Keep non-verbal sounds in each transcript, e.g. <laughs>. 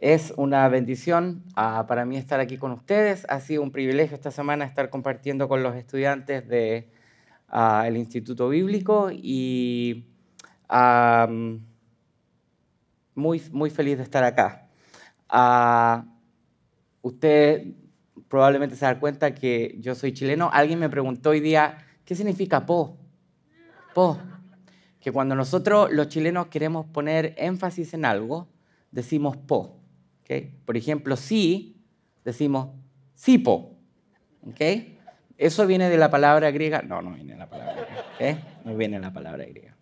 Es una bendición ah, para mí estar aquí con ustedes. Ha sido un privilegio esta semana estar compartiendo con los estudiantes del ah, Instituto Bíblico y muy, feliz de estar acá. Ah, usted probablemente se da cuenta que yo soy chileno. Alguien me preguntó hoy día, ¿qué significa po? Po. Que cuando nosotros los chilenos queremos poner énfasis en algo, decimos po. Por ejemplo, sí, decimos sipo. ¿okay? Eso viene de la palabra griega. No, no viene de la palabra griega. No viene de la palabra griega.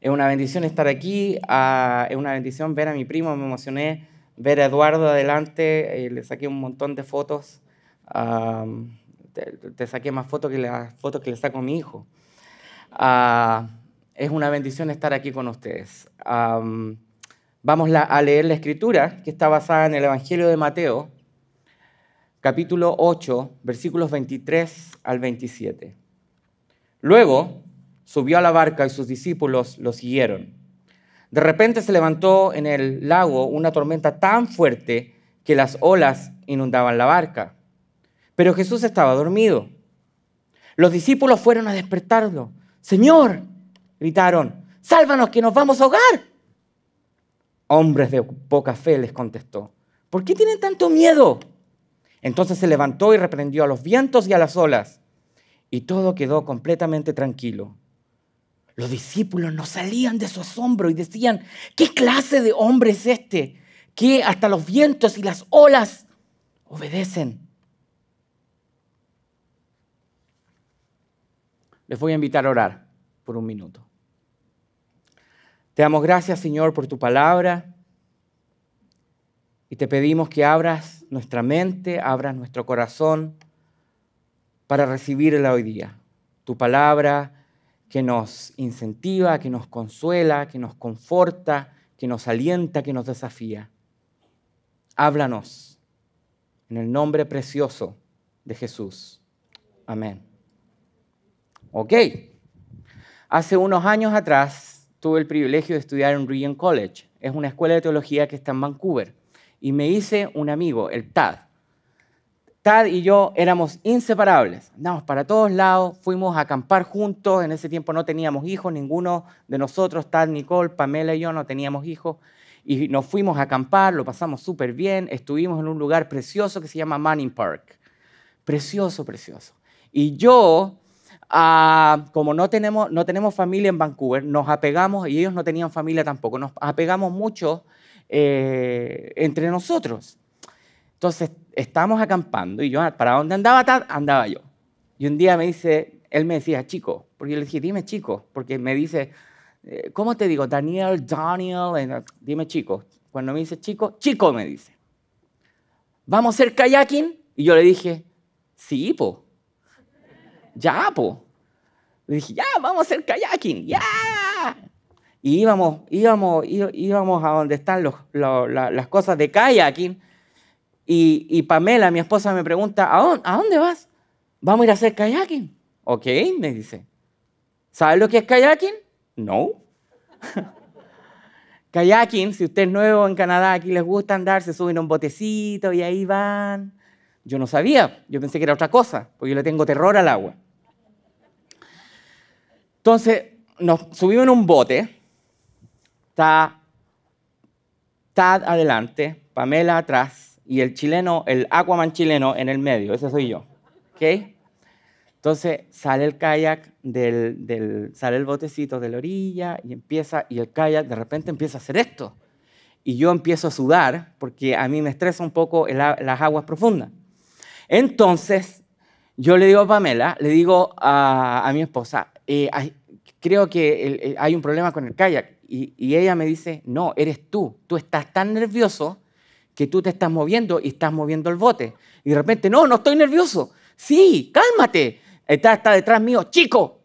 Es una bendición estar aquí, ah, es una bendición ver a mi primo, me emocioné ver a Eduardo adelante, eh, le saqué un montón de fotos, te, saqué más fotos que las fotos que le saco a mi hijo. Ah, es una bendición estar aquí con ustedes. Vamos a leer la escritura que está basada en el Evangelio de Mateo, capítulo 8, versículos 23 al 27. Luego subió a la barca y sus discípulos lo siguieron. De repente se levantó en el lago una tormenta tan fuerte que las olas inundaban la barca. Pero Jesús estaba dormido. Los discípulos fueron a despertarlo. Señor, gritaron, sálvanos que nos vamos a ahogar. Hombres de poca fe les contestó, ¿por qué tienen tanto miedo? Entonces se levantó y reprendió a los vientos y a las olas, y todo quedó completamente tranquilo. Los discípulos no salían de su asombro y decían, ¿qué clase de hombre es este? Que hasta los vientos y las olas obedecen. Les voy a invitar a orar por un minuto. Te damos gracias, Señor, por tu palabra. Y te pedimos que abras nuestra mente, abras nuestro corazón para recibirla hoy día. Tu palabra que nos incentiva, que nos consuela, que nos conforta, que nos alienta, que nos desafía. Háblanos en el nombre precioso de Jesús. Amén. Ok. Hace unos años atrás tuve el privilegio de estudiar en Regent College. Es una escuela de teología que está en Vancouver. Y me hice un amigo, el Tad. Tad y yo éramos inseparables. Andamos para todos lados, fuimos a acampar juntos. En ese tiempo no teníamos hijos, ninguno de nosotros, Tad, Nicole, Pamela y yo, no teníamos hijos. Y nos fuimos a acampar, lo pasamos súper bien. Estuvimos en un lugar precioso que se llama Manning Park. Precioso, precioso. Y yo Ah, como no tenemos, no tenemos familia en Vancouver, nos apegamos, y ellos no tenían familia tampoco, nos apegamos mucho eh, entre nosotros. Entonces, estábamos acampando y yo, ah, ¿para dónde andaba Andaba yo. Y un día me dice, él me decía, chico, porque yo le dije, dime chico, porque me dice, eh, ¿cómo te digo? Daniel, Daniel, eh, dime chico. Cuando me dice chico, chico me dice, ¿vamos a hacer kayaking? Y yo le dije, sí, po ya, po. Le dije, ya, vamos a hacer kayaking, ya. Y íbamos, íbamos, íbamos a donde están las cosas de kayaking. Y, Pamela, mi esposa, me pregunta, ¿A dónde, ¿a dónde vas? Vamos a ir a hacer kayaking. Ok, me dice. ¿Sabes lo que es kayaking? No. <laughs> kayaking, si usted es nuevo en Canadá, aquí les gusta andar, se suben un botecito y ahí van. Yo no sabía, yo pensé que era otra cosa, porque yo le tengo terror al agua. Entonces, nos subimos en un bote, está Tad adelante, Pamela atrás y el chileno, el Aquaman chileno en el medio, ese soy yo. Entonces sale el kayak del, sale el botecito de la orilla y empieza, y el kayak de repente empieza a hacer esto. Y yo empiezo a sudar porque a mí me estresa un poco las aguas profundas. Entonces yo le digo a Pamela, le digo a, a mi esposa, eh, creo que hay un problema con el kayak. Y, ella me dice, no, eres tú. Tú estás tan nervioso que tú te estás moviendo y estás moviendo el bote. Y de repente, no, no estoy nervioso. Sí, cálmate. Está, está detrás mío, chico.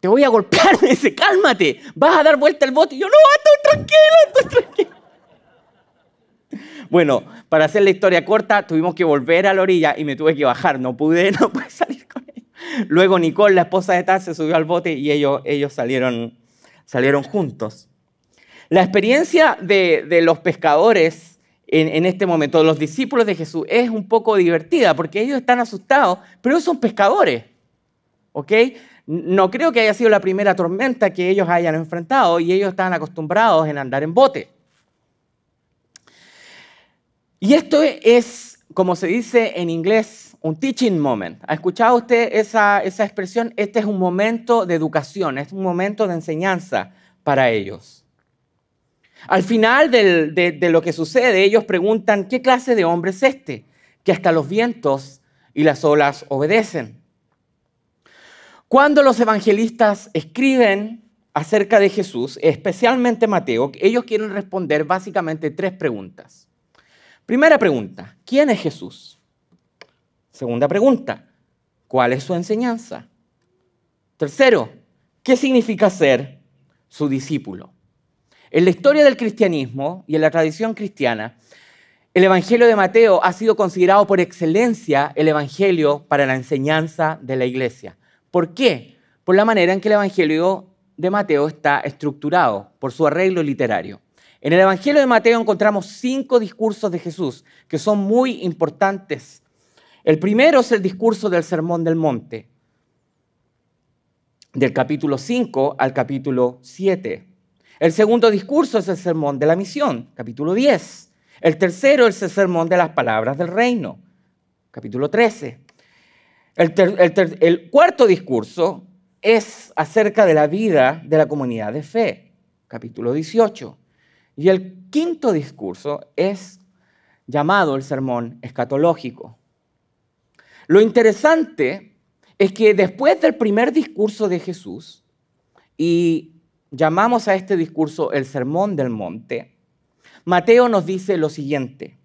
Te voy a golpear, <laughs> me dice, cálmate, vas a dar vuelta el bote. Y yo, no, estoy tranquilo, estoy tranquilo. Bueno, para hacer la historia corta, tuvimos que volver a la orilla y me tuve que bajar, no pude, <laughs> no pude salir. Luego Nicole, la esposa de Tal, se subió al bote y ellos, ellos salieron, salieron juntos. La experiencia de, los pescadores en, este momento, los discípulos de Jesús, es un poco divertida porque ellos están asustados, pero son pescadores. ¿Ok? No creo que haya sido la primera tormenta que ellos hayan enfrentado y ellos estaban acostumbrados en andar en bote. Y esto es, como se dice en inglés, un teaching moment. ¿Ha escuchado usted esa, expresión? Este es un momento de educación, es un momento de enseñanza para ellos. Al final de, de lo que sucede, ellos preguntan, ¿qué clase de hombre es este? Que hasta los vientos y las olas obedecen. Cuando los evangelistas escriben acerca de Jesús, especialmente Mateo, ellos quieren responder básicamente tres preguntas. Primera pregunta, ¿quién es Jesús? Segunda pregunta, ¿cuál es su enseñanza? Tercero, ¿qué significa ser su discípulo? En la historia del cristianismo y en la tradición cristiana, el Evangelio de Mateo ha sido considerado por excelencia el Evangelio para la enseñanza de la iglesia. ¿Por qué? Por la manera en que el Evangelio de Mateo está estructurado, por su arreglo literario. En el Evangelio de Mateo encontramos cinco discursos de Jesús que son muy importantes el primero es el discurso del Sermón del Monte, del capítulo 5 al capítulo 7. El segundo discurso es el Sermón de la Misión, capítulo 10. El tercero es el Sermón de las Palabras del Reino, capítulo 13. El, cuarto discurso es acerca de la vida de la comunidad de fe, capítulo 18. Y el quinto discurso es llamado el sermón escatológico, lo interesante es que después del primer discurso de Jesús, y llamamos a este discurso el Sermón del Monte, Mateo nos dice lo siguiente.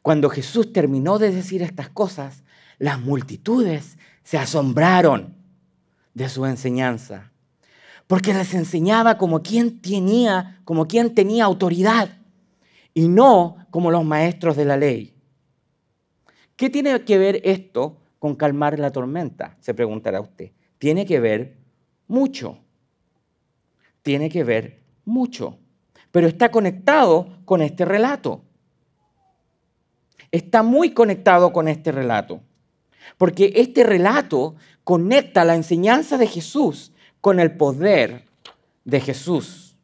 Cuando Jesús terminó de decir estas cosas, las multitudes se asombraron de su enseñanza, porque les enseñaba como quien tenía, como quien tenía autoridad y no como los maestros de la ley. ¿Qué tiene que ver esto con calmar la tormenta? Se preguntará usted. Tiene que ver mucho. Tiene que ver mucho. Pero está conectado con este relato. Está muy conectado con este relato. Porque este relato conecta la enseñanza de Jesús con el poder de Jesús.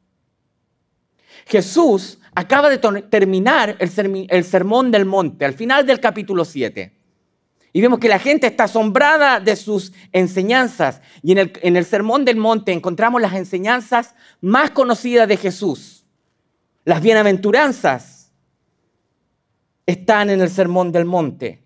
Jesús acaba de terminar el, sermón del monte, al final del capítulo 7. Y vemos que la gente está asombrada de sus enseñanzas. Y en el, en el sermón del monte encontramos las enseñanzas más conocidas de Jesús. Las bienaventuranzas están en el sermón del monte.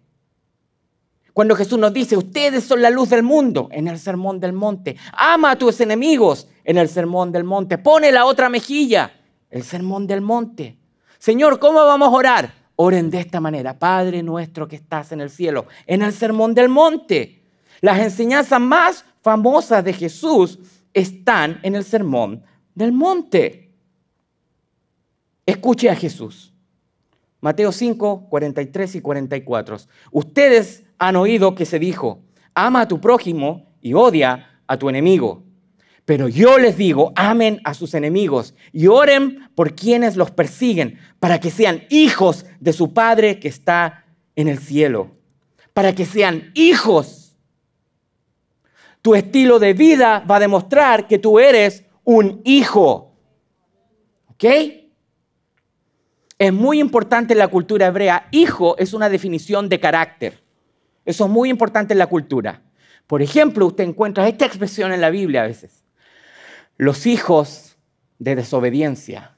Cuando Jesús nos dice, ustedes son la luz del mundo, en el sermón del monte. Ama a tus enemigos, en el sermón del monte. Pone la otra mejilla, el sermón del monte. Señor, ¿cómo vamos a orar? Oren de esta manera, Padre nuestro que estás en el cielo, en el sermón del monte. Las enseñanzas más famosas de Jesús están en el sermón del monte. Escuche a Jesús. Mateo 5, 43 y 44. Ustedes han oído que se dijo, ama a tu prójimo y odia a tu enemigo. Pero yo les digo, amen a sus enemigos y oren por quienes los persiguen, para que sean hijos de su Padre que está en el cielo. Para que sean hijos. Tu estilo de vida va a demostrar que tú eres un hijo. ¿Ok? Es muy importante en la cultura hebrea. Hijo es una definición de carácter. Eso es muy importante en la cultura. Por ejemplo, usted encuentra esta expresión en la Biblia a veces los hijos de desobediencia.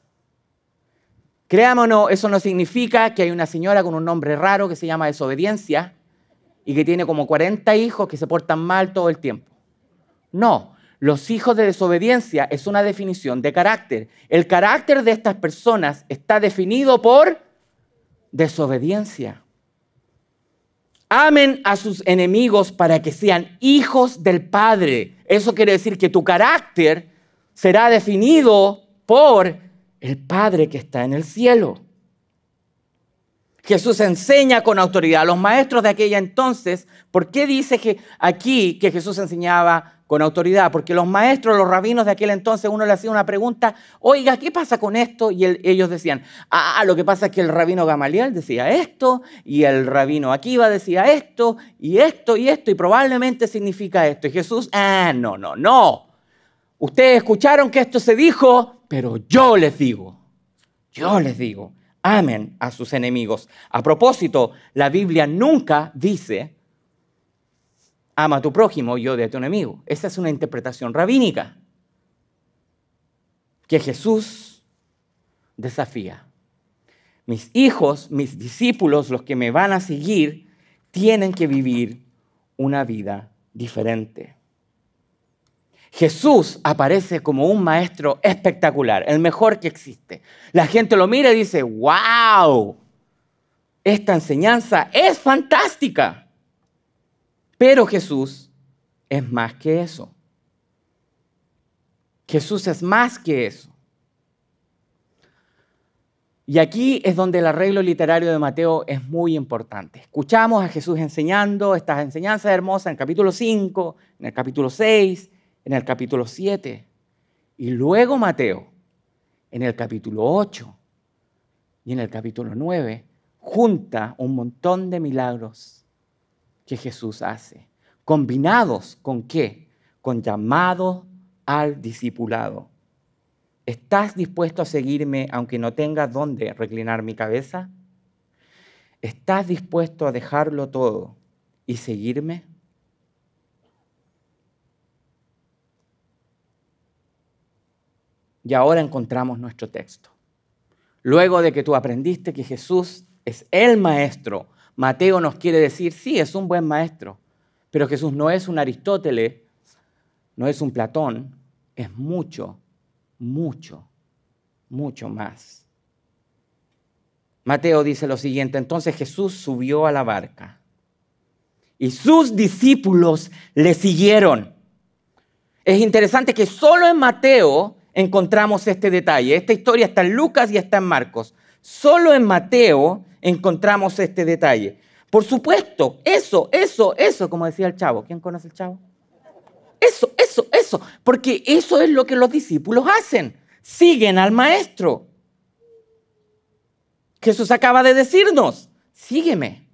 Créamonos, eso no significa que hay una señora con un nombre raro que se llama desobediencia y que tiene como 40 hijos que se portan mal todo el tiempo. No, los hijos de desobediencia es una definición de carácter. El carácter de estas personas está definido por desobediencia. Amen a sus enemigos para que sean hijos del Padre. Eso quiere decir que tu carácter será definido por el Padre que está en el cielo. Jesús enseña con autoridad a los maestros de aquella entonces. ¿Por qué dice que aquí que Jesús enseñaba con autoridad? Porque los maestros, los rabinos de aquel entonces, uno le hacía una pregunta, oiga, ¿qué pasa con esto? Y ellos decían, ah, lo que pasa es que el rabino Gamaliel decía esto, y el rabino Akiva decía esto, y esto, y esto, y probablemente significa esto. Y Jesús, ah, no, no, no. Ustedes escucharon que esto se dijo, pero yo les digo, yo les digo, amen a sus enemigos. A propósito, la Biblia nunca dice, ama a tu prójimo y odia a tu enemigo. Esa es una interpretación rabínica que Jesús desafía. Mis hijos, mis discípulos, los que me van a seguir, tienen que vivir una vida diferente. Jesús aparece como un maestro espectacular, el mejor que existe. La gente lo mira y dice, wow, esta enseñanza es fantástica. Pero Jesús es más que eso. Jesús es más que eso. Y aquí es donde el arreglo literario de Mateo es muy importante. Escuchamos a Jesús enseñando estas enseñanzas hermosas en el capítulo 5, en el capítulo 6, en el capítulo 7 y luego Mateo en el capítulo 8 y en el capítulo 9 junta un montón de milagros que Jesús hace, combinados con qué? Con llamado al discipulado. ¿Estás dispuesto a seguirme aunque no tengas dónde reclinar mi cabeza? ¿Estás dispuesto a dejarlo todo y seguirme? Y ahora encontramos nuestro texto. Luego de que tú aprendiste que Jesús es el maestro, Mateo nos quiere decir, sí, es un buen maestro, pero Jesús no es un Aristóteles, no es un Platón, es mucho, mucho, mucho más. Mateo dice lo siguiente, entonces Jesús subió a la barca y sus discípulos le siguieron. Es interesante que solo en Mateo encontramos este detalle. Esta historia está en Lucas y está en Marcos. Solo en Mateo encontramos este detalle. Por supuesto, eso, eso, eso, como decía el chavo. ¿Quién conoce el chavo? Eso, eso, eso. Porque eso es lo que los discípulos hacen. Siguen al maestro. Jesús acaba de decirnos, sígueme.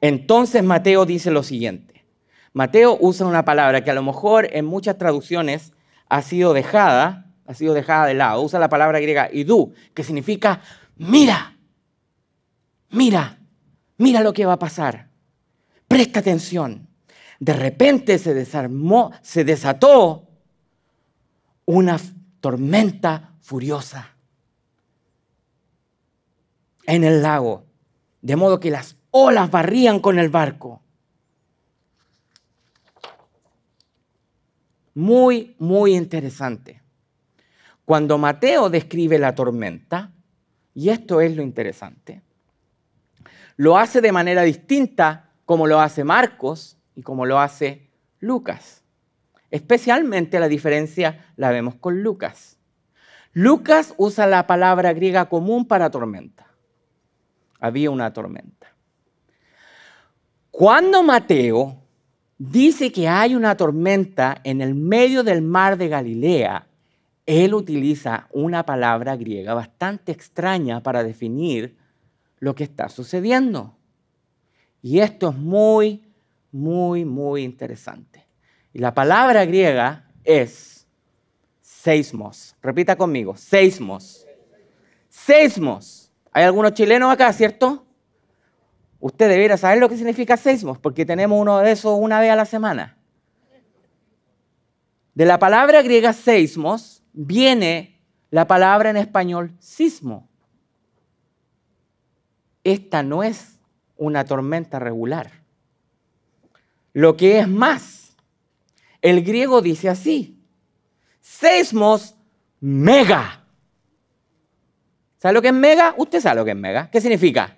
Entonces Mateo dice lo siguiente. Mateo usa una palabra que a lo mejor en muchas traducciones ha sido dejada, ha sido dejada de lado. Usa la palabra griega idú, que significa mira, mira, mira lo que va a pasar. Presta atención. De repente se desarmó, se desató una tormenta furiosa en el lago, de modo que las olas barrían con el barco muy, muy interesante. Cuando Mateo describe la tormenta, y esto es lo interesante, lo hace de manera distinta como lo hace Marcos y como lo hace Lucas. Especialmente la diferencia la vemos con Lucas. Lucas usa la palabra griega común para tormenta. Había una tormenta. Cuando Mateo dice que hay una tormenta en el medio del mar de Galilea, él utiliza una palabra griega bastante extraña para definir lo que está sucediendo. Y esto es muy, muy, muy interesante. Y la palabra griega es seismos. Repita conmigo, seismos. Seismos. Hay algunos chilenos acá, ¿cierto? Usted debiera saber lo que significa seismos, porque tenemos uno de esos una vez a la semana. De la palabra griega seismos viene la palabra en español sismo. Esta no es una tormenta regular. Lo que es más, el griego dice así, seismos mega. ¿Sabe lo que es mega? Usted sabe lo que es mega. ¿Qué significa?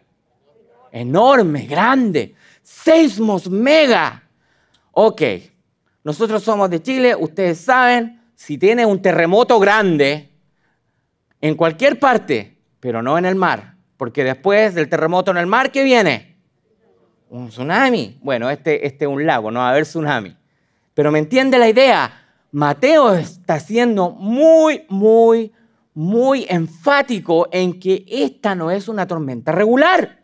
enorme, grande, seismos mega. Ok, nosotros somos de Chile, ustedes saben, si tiene un terremoto grande, en cualquier parte, pero no en el mar, porque después del terremoto en el mar, ¿qué viene? Un tsunami. Bueno, este, este es un lago, no va a haber tsunami. Pero me entiende la idea. Mateo está siendo muy, muy, muy enfático en que esta no es una tormenta regular.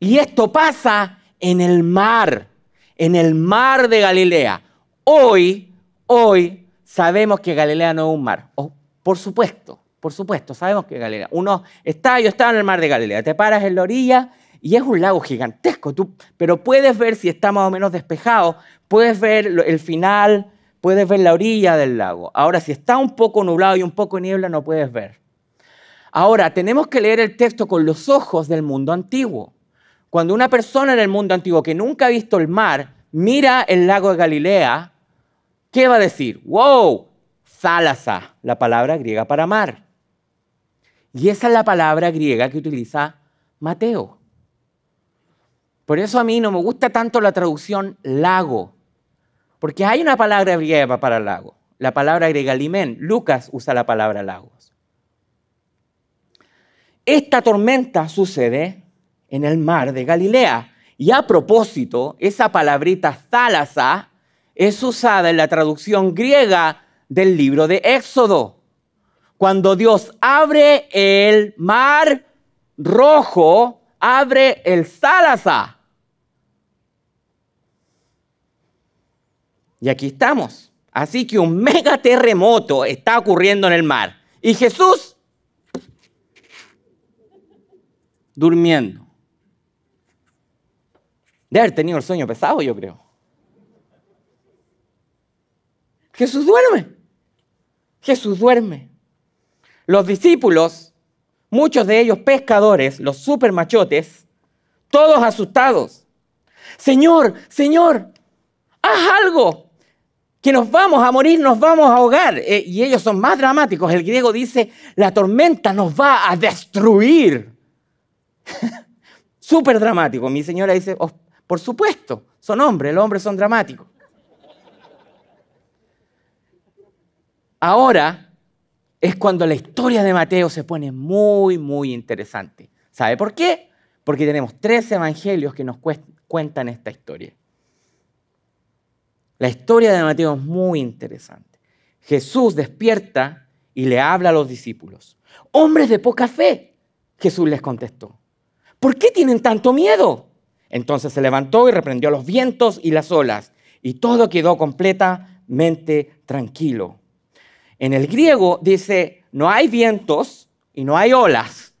Y esto pasa en el mar, en el mar de Galilea. Hoy, hoy sabemos que Galilea no es un mar. Oh, por supuesto, por supuesto, sabemos que Galilea. Uno está, yo estaba en el mar de Galilea, te paras en la orilla y es un lago gigantesco, pero puedes ver si está más o menos despejado, puedes ver el final, puedes ver la orilla del lago. Ahora, si está un poco nublado y un poco niebla, no puedes ver. Ahora, tenemos que leer el texto con los ojos del mundo antiguo. Cuando una persona en el mundo antiguo que nunca ha visto el mar mira el lago de Galilea, ¿qué va a decir? ¡Wow! ¡Zalaza! la palabra griega para mar. Y esa es la palabra griega que utiliza Mateo. Por eso a mí no me gusta tanto la traducción lago, porque hay una palabra griega para lago, la palabra griega limen. Lucas usa la palabra lagos. Esta tormenta sucede en el mar de Galilea. Y a propósito, esa palabrita zalaza es usada en la traducción griega del libro de Éxodo. Cuando Dios abre el mar rojo, abre el zalaza Y aquí estamos. Así que un mega terremoto está ocurriendo en el mar. Y Jesús durmiendo de haber tenido el sueño pesado, yo creo. Jesús duerme. Jesús duerme. Los discípulos, muchos de ellos pescadores, los supermachotes, todos asustados. Señor, Señor, haz algo, que nos vamos a morir, nos vamos a ahogar. Eh, y ellos son más dramáticos. El griego dice, la tormenta nos va a destruir. Súper <laughs> dramático. Mi señora dice, os por supuesto, son hombres, los hombres son dramáticos. Ahora es cuando la historia de Mateo se pone muy, muy interesante. ¿Sabe por qué? Porque tenemos tres evangelios que nos cuentan esta historia. La historia de Mateo es muy interesante. Jesús despierta y le habla a los discípulos. Hombres de poca fe, Jesús les contestó. ¿Por qué tienen tanto miedo? Entonces se levantó y reprendió los vientos y las olas, y todo quedó completamente tranquilo. En el griego dice, no hay vientos y no hay olas.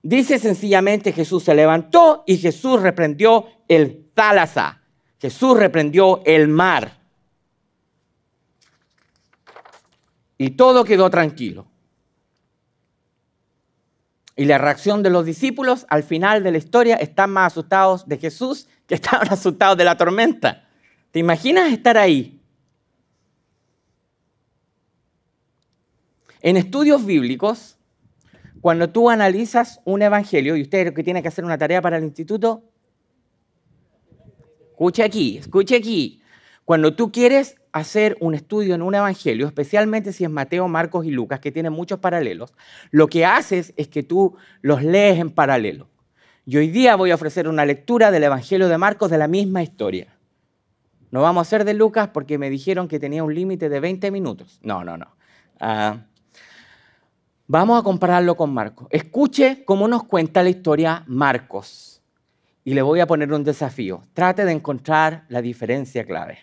Dice sencillamente Jesús se levantó y Jesús reprendió el tálaza Jesús reprendió el mar. Y todo quedó tranquilo. Y la reacción de los discípulos al final de la historia están más asustados de Jesús que estaban <laughs> asustados de la tormenta. ¿Te imaginas estar ahí? En estudios bíblicos, cuando tú analizas un evangelio, y usted que tiene que hacer una tarea para el instituto, escuche aquí, escuche aquí. Cuando tú quieres hacer un estudio en un evangelio, especialmente si es Mateo, Marcos y Lucas, que tienen muchos paralelos, lo que haces es que tú los lees en paralelo. Y hoy día voy a ofrecer una lectura del evangelio de Marcos de la misma historia. No vamos a hacer de Lucas porque me dijeron que tenía un límite de 20 minutos. No, no, no. Ah, vamos a compararlo con Marcos. Escuche cómo nos cuenta la historia Marcos. Y le voy a poner un desafío. Trate de encontrar la diferencia clave.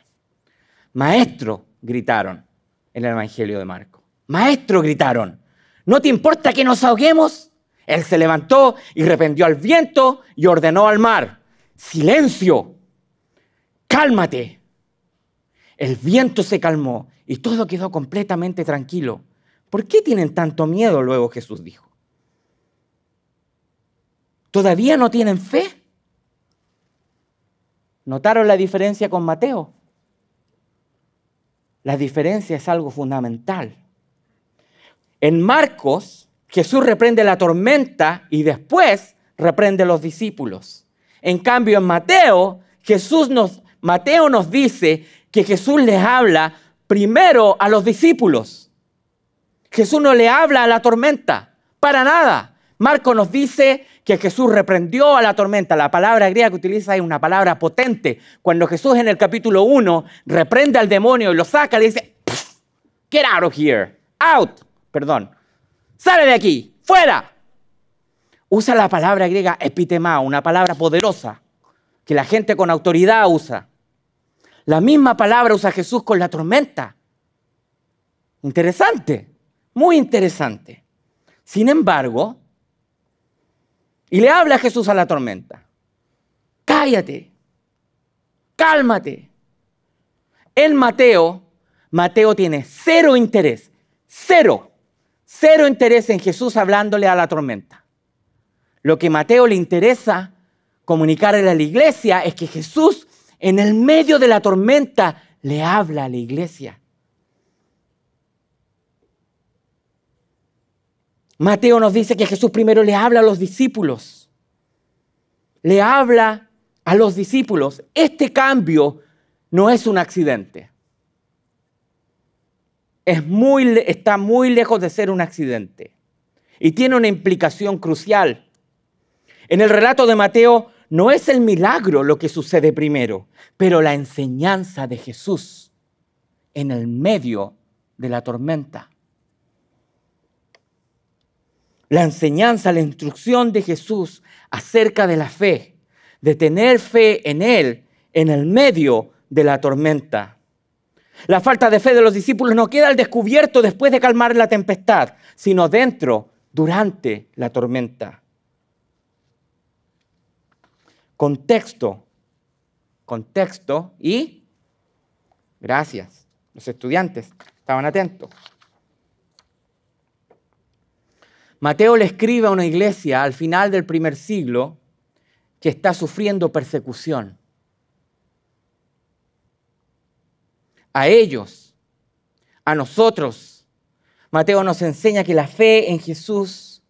Maestro, gritaron en el Evangelio de Marco. Maestro, gritaron. ¿No te importa que nos ahoguemos? Él se levantó y rependió al viento y ordenó al mar. Silencio, cálmate. El viento se calmó y todo quedó completamente tranquilo. ¿Por qué tienen tanto miedo? Luego Jesús dijo. ¿Todavía no tienen fe? ¿Notaron la diferencia con Mateo? La diferencia es algo fundamental. En Marcos, Jesús reprende la tormenta y después reprende a los discípulos. En cambio, en Mateo, Jesús nos, Mateo nos dice que Jesús les habla primero a los discípulos. Jesús no le habla a la tormenta, para nada. Marcos nos dice que Jesús reprendió a la tormenta. La palabra griega que utiliza es una palabra potente. Cuando Jesús en el capítulo 1 reprende al demonio y lo saca, le dice, get out of here, out, perdón, sale de aquí, fuera. Usa la palabra griega epitemá, una palabra poderosa que la gente con autoridad usa. La misma palabra usa Jesús con la tormenta. Interesante, muy interesante. Sin embargo, y le habla Jesús a la tormenta. Cállate. Cálmate. En Mateo, Mateo tiene cero interés. Cero. Cero interés en Jesús hablándole a la tormenta. Lo que a Mateo le interesa comunicarle a la iglesia es que Jesús en el medio de la tormenta le habla a la iglesia. Mateo nos dice que Jesús primero le habla a los discípulos. Le habla a los discípulos. Este cambio no es un accidente. Es muy, está muy lejos de ser un accidente. Y tiene una implicación crucial. En el relato de Mateo no es el milagro lo que sucede primero, pero la enseñanza de Jesús en el medio de la tormenta la enseñanza, la instrucción de Jesús acerca de la fe, de tener fe en Él en el medio de la tormenta. La falta de fe de los discípulos no queda al descubierto después de calmar la tempestad, sino dentro, durante la tormenta. Contexto, contexto y gracias. Los estudiantes estaban atentos. Mateo le escribe a una iglesia al final del primer siglo que está sufriendo persecución. A ellos, a nosotros, Mateo nos enseña que la fe en Jesús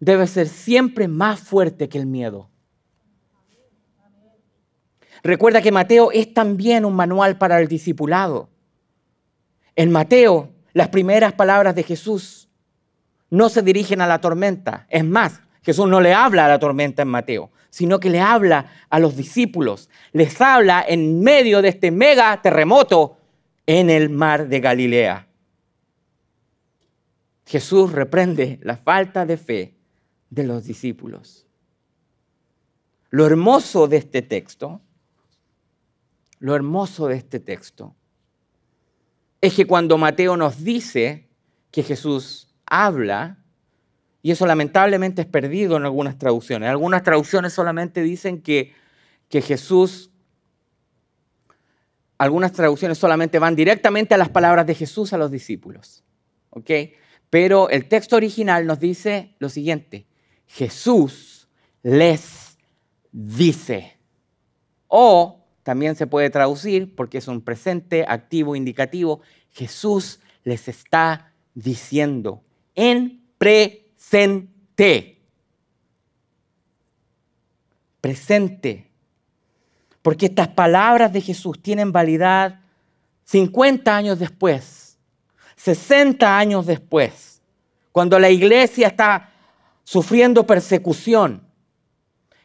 debe ser siempre más fuerte que el miedo. Recuerda que Mateo es también un manual para el discipulado. En Mateo, las primeras palabras de Jesús no se dirigen a la tormenta. Es más, Jesús no le habla a la tormenta en Mateo, sino que le habla a los discípulos. Les habla en medio de este mega terremoto en el mar de Galilea. Jesús reprende la falta de fe de los discípulos. Lo hermoso de este texto, lo hermoso de este texto, es que cuando Mateo nos dice que Jesús habla, y eso lamentablemente es perdido en algunas traducciones. Algunas traducciones solamente dicen que, que Jesús, algunas traducciones solamente van directamente a las palabras de Jesús a los discípulos. ¿Ok? Pero el texto original nos dice lo siguiente, Jesús les dice, o también se puede traducir, porque es un presente activo indicativo, Jesús les está diciendo en presente. Presente. Porque estas palabras de Jesús tienen validad 50 años después, 60 años después, cuando la iglesia está sufriendo persecución.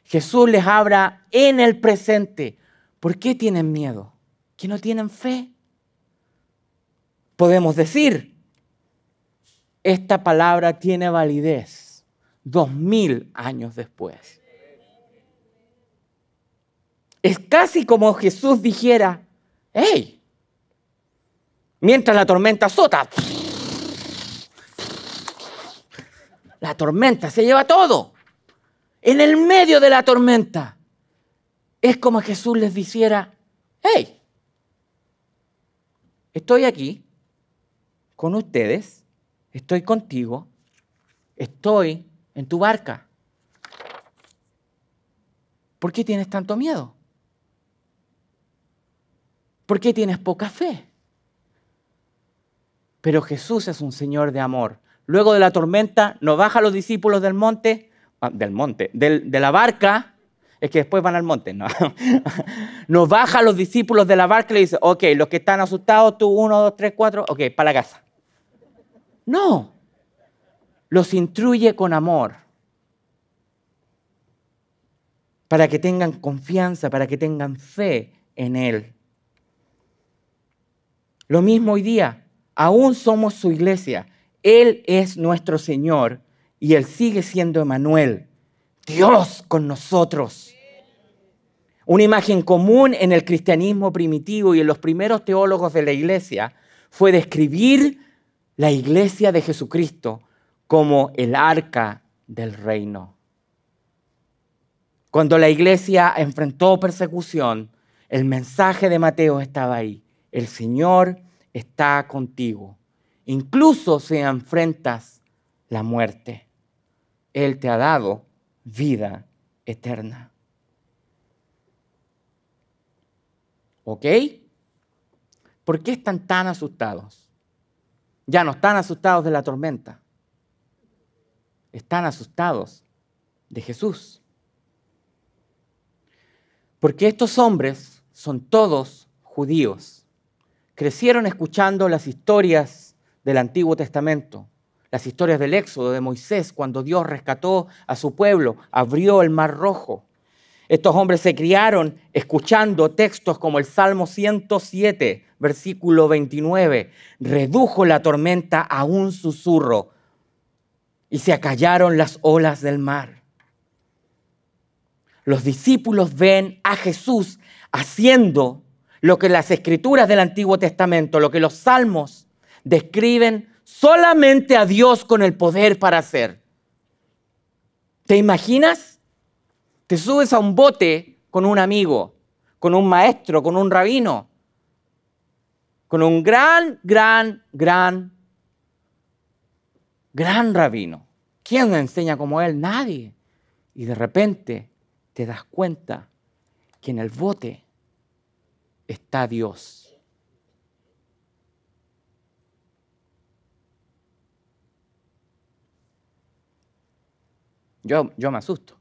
Jesús les habla en el presente. ¿Por qué tienen miedo? ¿Que no tienen fe? Podemos decir, esta palabra tiene validez dos mil años después. Es casi como Jesús dijera, hey, mientras la tormenta azota, la tormenta se lleva todo. En el medio de la tormenta, es como Jesús les dijera, hey, estoy aquí con ustedes estoy contigo, estoy en tu barca. ¿Por qué tienes tanto miedo? ¿Por qué tienes poca fe? Pero Jesús es un Señor de amor. Luego de la tormenta, nos baja a los discípulos del monte, ah, del monte, de la barca, es que después van al monte, no. <laughs> Nos baja a los discípulos de la barca y le dice, ok, los que están asustados, tú, uno, dos, tres, cuatro, ok, para la casa. No, los instruye con amor, para que tengan confianza, para que tengan fe en Él. Lo mismo hoy día, aún somos su iglesia, Él es nuestro Señor y Él sigue siendo Emanuel, Dios con nosotros. Una imagen común en el cristianismo primitivo y en los primeros teólogos de la iglesia fue describir la iglesia de Jesucristo como el arca del reino. Cuando la iglesia enfrentó persecución, el mensaje de Mateo estaba ahí. El Señor está contigo. Incluso si enfrentas la muerte, Él te ha dado vida eterna. ¿Ok? ¿Por qué están tan asustados? ya no están asustados de la tormenta, están asustados de Jesús. Porque estos hombres son todos judíos. Crecieron escuchando las historias del Antiguo Testamento, las historias del Éxodo de Moisés, cuando Dios rescató a su pueblo, abrió el mar rojo, estos hombres se criaron escuchando textos como el Salmo 107, versículo 29. Redujo la tormenta a un susurro y se acallaron las olas del mar. Los discípulos ven a Jesús haciendo lo que las escrituras del Antiguo Testamento, lo que los salmos describen solamente a Dios con el poder para hacer. ¿Te imaginas? Te subes a un bote con un amigo, con un maestro, con un rabino, con un gran, gran, gran, gran rabino. ¿Quién le enseña como él? Nadie. Y de repente te das cuenta que en el bote está Dios. Yo, yo, me asusto.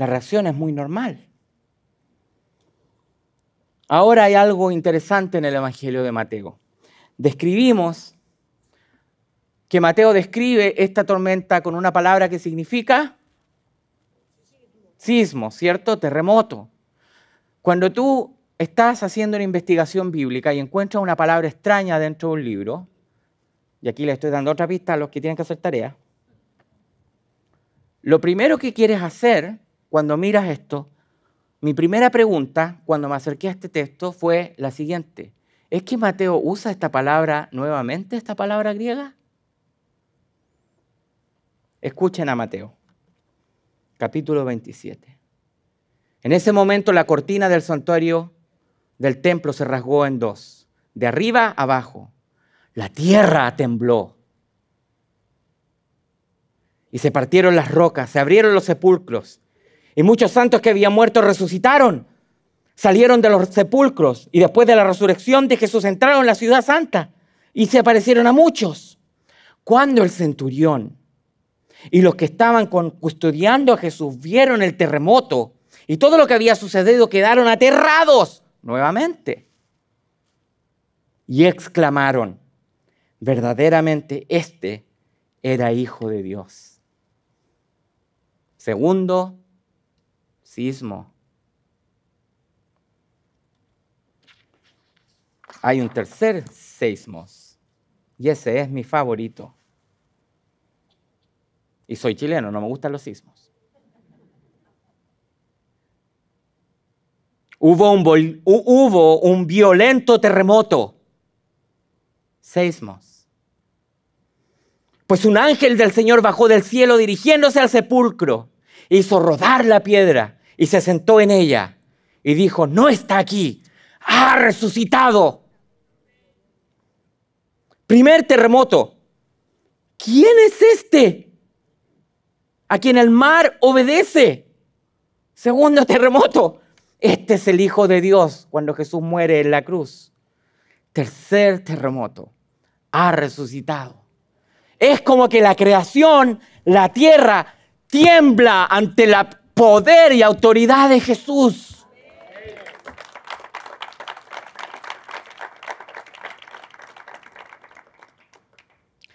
La reacción es muy normal. Ahora hay algo interesante en el Evangelio de Mateo. Describimos que Mateo describe esta tormenta con una palabra que significa sismo, ¿cierto? Terremoto. Cuando tú estás haciendo una investigación bíblica y encuentras una palabra extraña dentro de un libro, y aquí le estoy dando otra pista a los que tienen que hacer tarea, lo primero que quieres hacer cuando miras esto, mi primera pregunta cuando me acerqué a este texto fue la siguiente. ¿Es que Mateo usa esta palabra nuevamente, esta palabra griega? Escuchen a Mateo, capítulo 27. En ese momento la cortina del santuario del templo se rasgó en dos, de arriba abajo. La tierra tembló. Y se partieron las rocas, se abrieron los sepulcros y muchos santos que habían muerto resucitaron, salieron de los sepulcros y después de la resurrección de Jesús entraron en la ciudad santa y se aparecieron a muchos. Cuando el centurión y los que estaban custodiando a Jesús vieron el terremoto y todo lo que había sucedido quedaron aterrados nuevamente y exclamaron, verdaderamente este era hijo de Dios. Segundo sismo. Hay un tercer seismos y ese es mi favorito. Y soy chileno, no me gustan los sismos. Hubo un, hubo un violento terremoto. Seismos. Pues un ángel del Señor bajó del cielo dirigiéndose al sepulcro hizo rodar la piedra y se sentó en ella y dijo, no está aquí, ha resucitado. Primer terremoto. ¿Quién es este? A quien el mar obedece. Segundo terremoto. Este es el Hijo de Dios cuando Jesús muere en la cruz. Tercer terremoto. Ha resucitado. Es como que la creación, la tierra, tiembla ante la poder y autoridad de Jesús.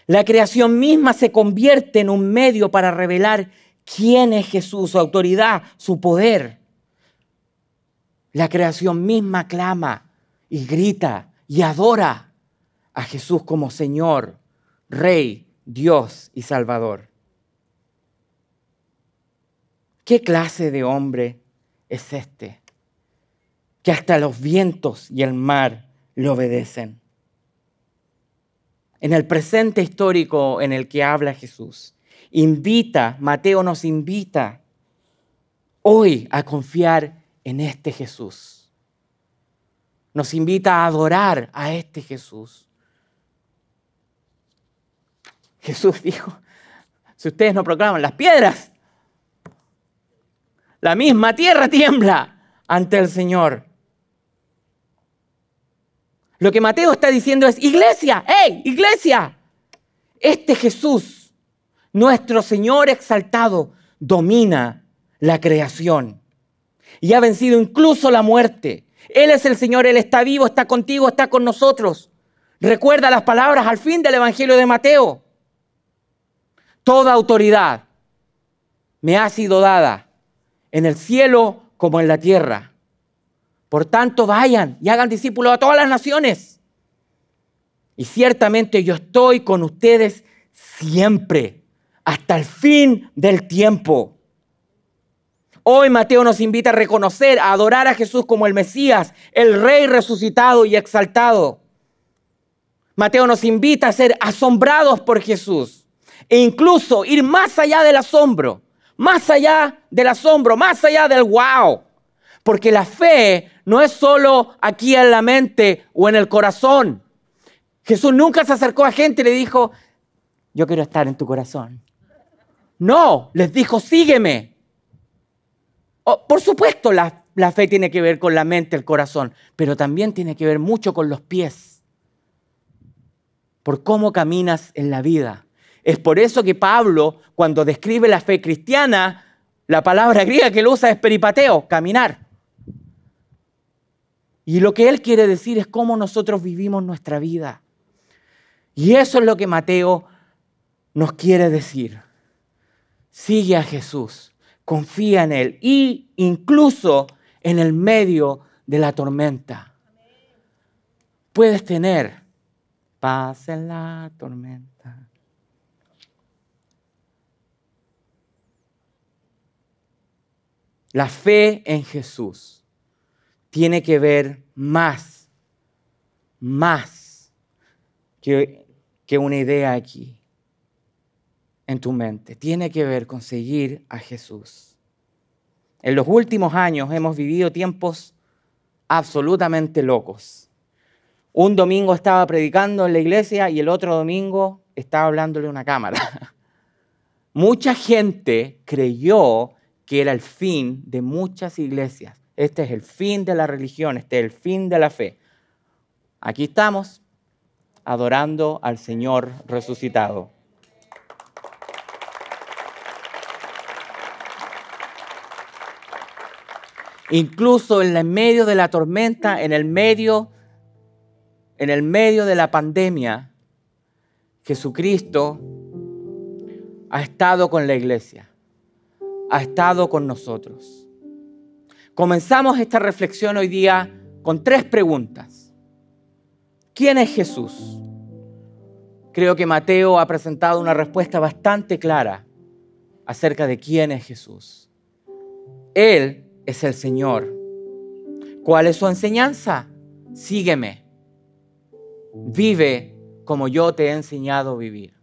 La creación misma se convierte en un medio para revelar quién es Jesús, su autoridad, su poder. La creación misma clama y grita y adora a Jesús como Señor, Rey, Dios y Salvador. ¿Qué clase de hombre es este? Que hasta los vientos y el mar le obedecen. En el presente histórico en el que habla Jesús, invita, Mateo nos invita hoy a confiar en este Jesús. Nos invita a adorar a este Jesús. Jesús dijo, si ustedes no proclaman las piedras, la misma tierra tiembla ante el Señor. Lo que Mateo está diciendo es, iglesia, hey, iglesia, este Jesús, nuestro Señor exaltado, domina la creación y ha vencido incluso la muerte. Él es el Señor, Él está vivo, está contigo, está con nosotros. Recuerda las palabras al fin del Evangelio de Mateo. Toda autoridad me ha sido dada en el cielo como en la tierra. Por tanto, vayan y hagan discípulos a todas las naciones. Y ciertamente yo estoy con ustedes siempre, hasta el fin del tiempo. Hoy Mateo nos invita a reconocer, a adorar a Jesús como el Mesías, el Rey resucitado y exaltado. Mateo nos invita a ser asombrados por Jesús e incluso ir más allá del asombro más allá del asombro, más allá del wow. Porque la fe no es solo aquí en la mente o en el corazón. Jesús nunca se acercó a gente y le dijo, yo quiero estar en tu corazón. No, les dijo, sígueme. por supuesto, la, la fe tiene que ver con la mente, el corazón, pero también tiene que ver mucho con los pies. Por cómo caminas en la vida es por eso que Pablo, cuando describe la fe cristiana, la palabra griega que él usa es peripateo, caminar. Y lo que él quiere decir es cómo nosotros vivimos nuestra vida. Y eso es lo que Mateo nos quiere decir. Sigue a Jesús, confía en Él y incluso en el medio de la tormenta. Puedes tener paz en la tormenta. La fe en Jesús tiene que ver más, más que, una idea aquí en tu mente. Tiene que ver con seguir a Jesús. En los últimos años hemos vivido tiempos absolutamente locos. Un domingo estaba predicando en la iglesia y el otro domingo estaba hablándole a una cámara. <laughs> Mucha gente creyó que era el fin de muchas iglesias. Este es el fin de la religión, este es el fin de la fe. Aquí estamos adorando al Señor resucitado. Incluso en el medio de la tormenta, en el medio en el medio de la pandemia, Jesucristo ha estado con la iglesia ha estado con nosotros. Comenzamos esta reflexión hoy día con tres preguntas. ¿Quién es Jesús? Creo que Mateo ha presentado una respuesta bastante clara acerca de quién es Jesús. Él es el Señor. ¿Cuál es su enseñanza? Sígueme. Vive como yo te he enseñado a vivir.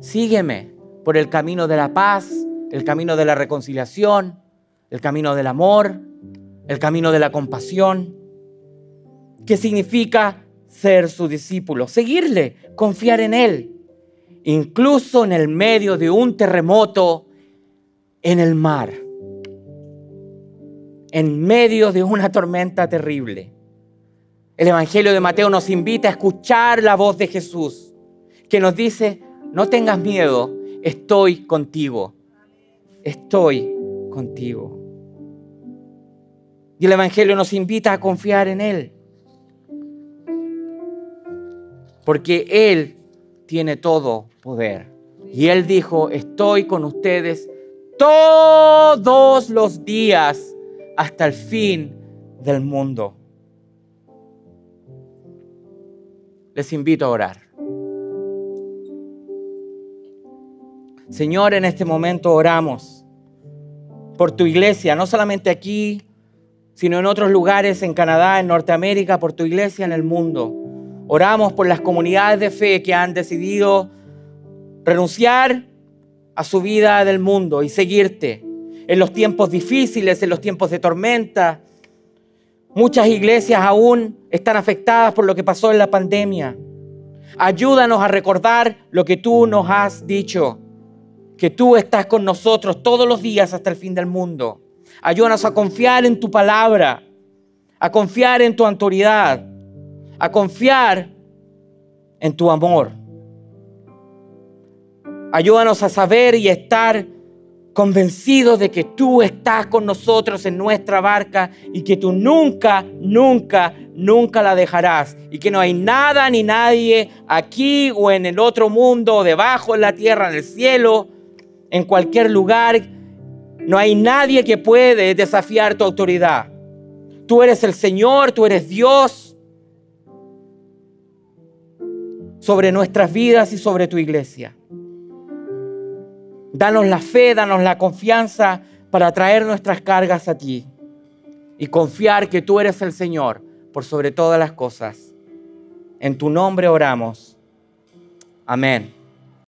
Sígueme por el camino de la paz, el camino de la reconciliación, el camino del amor, el camino de la compasión. ¿Qué significa ser su discípulo? Seguirle, confiar en Él, incluso en el medio de un terremoto en el mar, en medio de una tormenta terrible. El Evangelio de Mateo nos invita a escuchar la voz de Jesús, que nos dice, no tengas miedo, estoy contigo estoy contigo. Y el Evangelio nos invita a confiar en Él. Porque Él tiene todo poder. Y Él dijo, estoy con ustedes todos los días hasta el fin del mundo. Les invito a orar. Señor, en este momento oramos por tu iglesia, no solamente aquí, sino en otros lugares, en Canadá, en Norteamérica, por tu iglesia, en el mundo. Oramos por las comunidades de fe que han decidido renunciar a su vida del mundo y seguirte en los tiempos difíciles, en los tiempos de tormenta. Muchas iglesias aún están afectadas por lo que pasó en la pandemia. Ayúdanos a recordar lo que tú nos has dicho que tú estás con nosotros todos los días hasta el fin del mundo. Ayúdanos a confiar en tu palabra, a confiar en tu autoridad, a confiar en tu amor. Ayúdanos a saber y estar convencidos de que tú estás con nosotros en nuestra barca y que tú nunca, nunca, nunca la dejarás. Y que no hay nada ni nadie aquí o en el otro mundo, debajo en la tierra, en el cielo, en cualquier lugar. No hay nadie que puede desafiar tu autoridad. Tú eres el Señor, tú eres Dios sobre nuestras vidas y sobre tu iglesia. Danos la fe, danos la confianza para traer nuestras cargas a ti y confiar que tú eres el Señor por sobre todas las cosas. En tu nombre oramos. Amén.